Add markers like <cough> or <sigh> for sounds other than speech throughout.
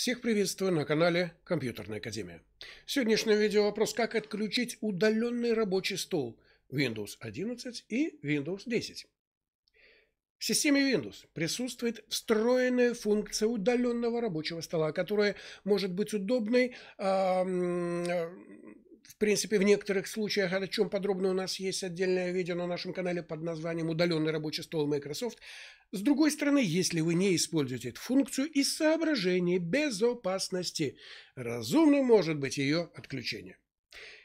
Всех приветствую на канале Компьютерная Академия. В видео вопрос, как отключить удаленный рабочий стол Windows 11 и Windows 10. В системе Windows присутствует встроенная функция удаленного рабочего стола, которая может быть удобной в принципе, в некоторых случаях, о чем подробно у нас есть отдельное видео на нашем канале под названием «Удаленный рабочий стол Microsoft». С другой стороны, если вы не используете эту функцию из соображений безопасности, разумно может быть ее отключение.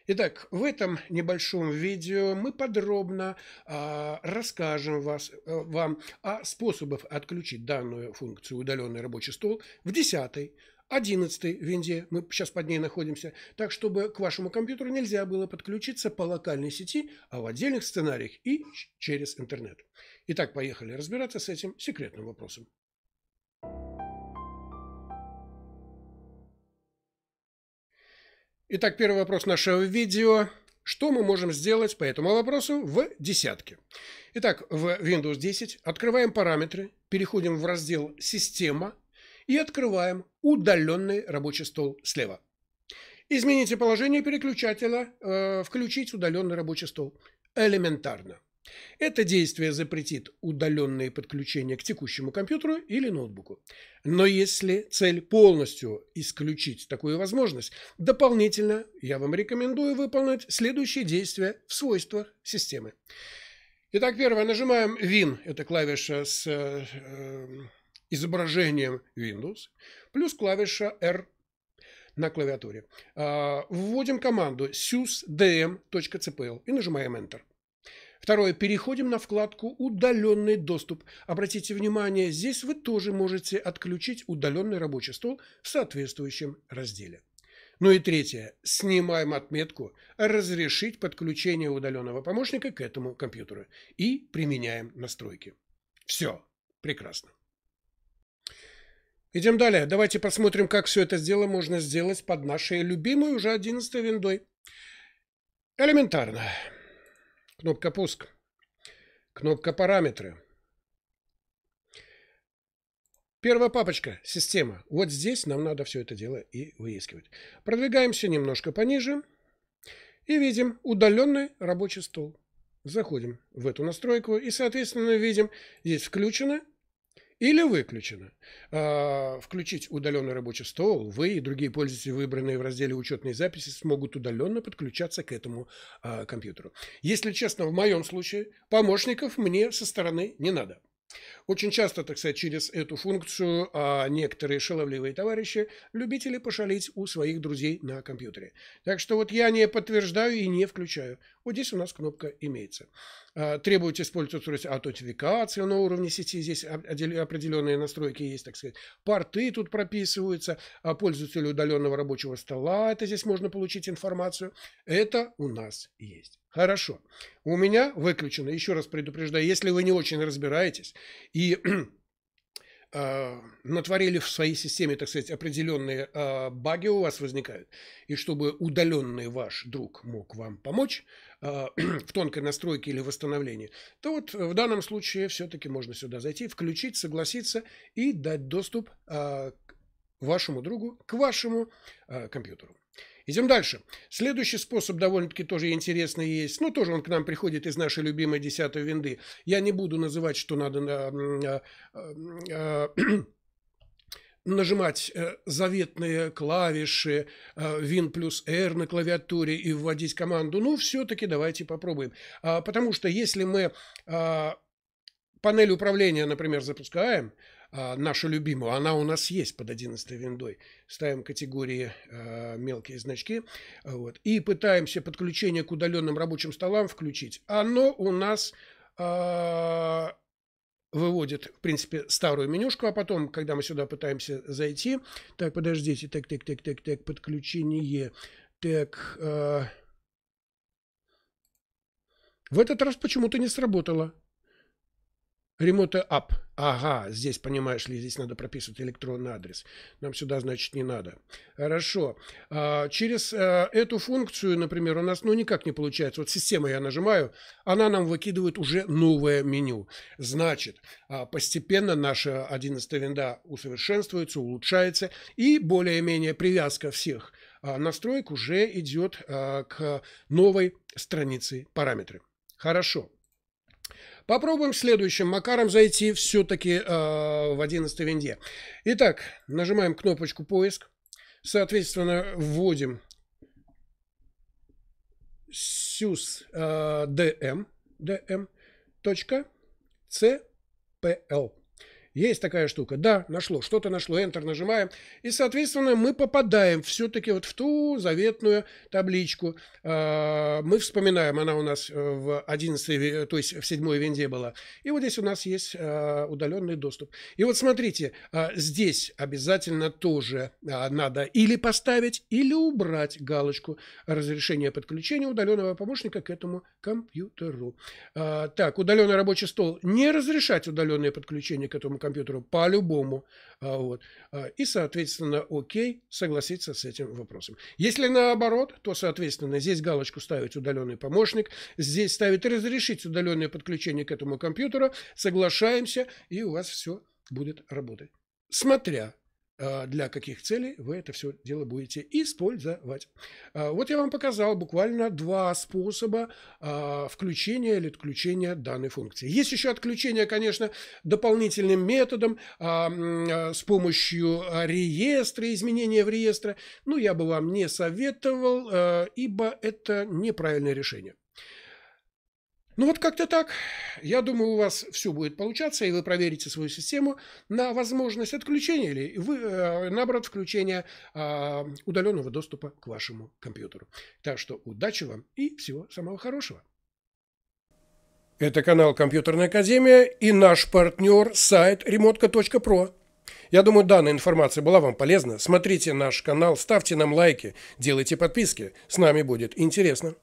Итак, в этом небольшом видео мы подробно э, расскажем вас, э, вам о способах отключить данную функцию «Удаленный рабочий стол» в 10 11 винде, мы сейчас под ней находимся, так чтобы к вашему компьютеру нельзя было подключиться по локальной сети, а в отдельных сценариях и через интернет. Итак, поехали разбираться с этим секретным вопросом. Итак, первый вопрос нашего видео. Что мы можем сделать по этому вопросу в десятке? Итак, в Windows 10 открываем параметры, переходим в раздел «Система», и открываем удаленный рабочий стол слева. Измените положение переключателя, э, включить удаленный рабочий стол. Элементарно. Это действие запретит удаленные подключения к текущему компьютеру или ноутбуку. Но если цель полностью исключить такую возможность, дополнительно я вам рекомендую выполнить следующие действия в свойствах системы. Итак, первое, нажимаем Win, это клавиша с э, э изображением Windows, плюс клавиша R на клавиатуре. А, вводим команду sysdm.cpl и нажимаем Enter. Второе. Переходим на вкладку «Удаленный доступ». Обратите внимание, здесь вы тоже можете отключить удаленный рабочий стол в соответствующем разделе. Ну и третье. Снимаем отметку «Разрешить подключение удаленного помощника к этому компьютеру» и применяем настройки. Все. Прекрасно. Идем далее. Давайте посмотрим, как все это дело можно сделать под нашей любимой уже 11 виндой. Элементарно. Кнопка «Пуск». Кнопка «Параметры». Первая папочка – система. Вот здесь нам надо все это дело и выискивать. Продвигаемся немножко пониже и видим удаленный рабочий стол. Заходим в эту настройку и, соответственно, видим, здесь включено или выключено. А, включить удаленный рабочий стол вы и другие пользователи, выбранные в разделе учетные записи, смогут удаленно подключаться к этому а, компьютеру. Если честно, в моем случае помощников мне со стороны не надо. Очень часто, так сказать, через эту функцию а, некоторые шаловливые товарищи любители пошалить у своих друзей на компьютере. Так что вот я не подтверждаю и не включаю. Вот здесь у нас кнопка имеется. А, требуете использовать устройство аутентификации на уровне сети. Здесь определенные настройки есть, так сказать. Порты тут прописываются. А пользователю удаленного рабочего стола это здесь можно получить информацию. Это у нас есть. Хорошо. У меня выключено, еще раз предупреждаю, если вы не очень разбираетесь и <clears throat> а, натворили в своей системе, так сказать, определенные а, баги у вас возникают, и чтобы удаленный ваш друг мог вам помочь а, <clears throat> в тонкой настройке или восстановлении, то вот в данном случае все-таки можно сюда зайти, включить, согласиться и дать доступ э, вашему другу к вашему э, компьютеру. Идем дальше. Следующий способ довольно-таки тоже интересный есть. Ну, тоже он к нам приходит из нашей любимой десятой винды. Я не буду называть, что надо... Э, э, э <clears throat> нажимать э, заветные клавиши Win э, плюс R на клавиатуре и вводить команду, ну, все-таки давайте попробуем. А, потому что если мы а, панель управления, например, запускаем, а, нашу любимую. Она у нас есть под 11 виндой. Ставим категории а, мелкие значки. Вот. И пытаемся подключение к удаленным рабочим столам включить. Оно у нас а, выводит, в принципе, старую менюшку, а потом, когда мы сюда пытаемся зайти... Так, подождите. Так, так, так, так, так, подключение. Так... А... В этот раз почему-то не сработало. ремота App. Ага, здесь, понимаешь ли, здесь надо прописывать электронный адрес. Нам сюда, значит, не надо. Хорошо. А, через э, эту функцию, например, у нас, ну, никак не получается. Вот система я нажимаю, она нам выкидывает уже новое меню. Значит, а, постепенно наша 11 винда усовершенствуется, улучшается, и более-менее привязка всех а, настроек уже идет к новой странице параметры. Хорошо. Попробуем следующим макаром зайти все-таки э, в 11 винде. Итак, нажимаем кнопочку «Поиск». Соответственно, вводим сюс э, dm, dm, точка, cpl. Есть такая штука. Да, нашло. Что-то нашло. Enter нажимаем. И, соответственно, мы попадаем все-таки вот в ту заветную табличку. А, мы вспоминаем, она у нас э, в 11, то есть в 7 винде была. И вот здесь у нас есть а, удаленный доступ. И вот смотрите, а, здесь обязательно тоже надо или поставить, или убрать галочку разрешения подключения удаленного помощника к этому компьютеру. Так, удаленный рабочий стол. Не разрешать удаленное подключение к этому компьютеру компьютеру по-любому. А, вот. А, и, соответственно, окей, согласиться с этим вопросом. Если наоборот, то, соответственно, здесь галочку ставит удаленный помощник, здесь ставит разрешить удаленное подключение к этому компьютеру, соглашаемся, и у вас все будет работать. Смотря а, для каких целей вы это все дело будете использовать. А, вот я вам показал буквально два способа а, включения или отключения данной функции. Есть еще отключение, конечно, дополнительным методом с помощью реестра, изменения в реестре. Но ну, я бы вам не советовал, ибо это неправильное решение. Ну вот как-то так. Я думаю, у вас все будет получаться, и вы проверите свою систему на возможность отключения или, вы, э, наоборот, включения а, удаленного доступа к вашему компьютеру. Так что удачи вам и всего самого хорошего. Это канал Компьютерная Академия и наш партнер сайт remotka.pro. Я думаю, данная информация была вам полезна. Смотрите наш канал, ставьте нам лайки, делайте подписки. С нами будет интересно.